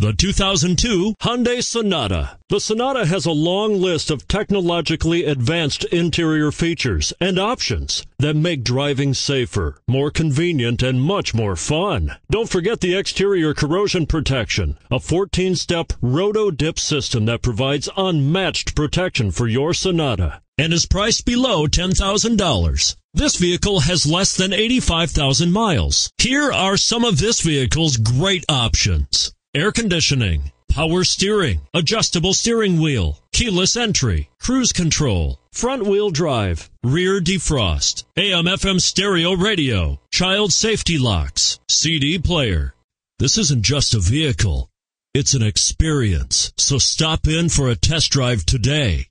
The 2002 Hyundai Sonata. The Sonata has a long list of technologically advanced interior features and options that make driving safer, more convenient, and much more fun. Don't forget the exterior corrosion protection, a 14-step roto-dip system that provides unmatched protection for your Sonata and is priced below $10,000. This vehicle has less than 85,000 miles. Here are some of this vehicle's great options air conditioning, power steering, adjustable steering wheel, keyless entry, cruise control, front wheel drive, rear defrost, AM FM stereo radio, child safety locks, CD player. This isn't just a vehicle. It's an experience. So stop in for a test drive today.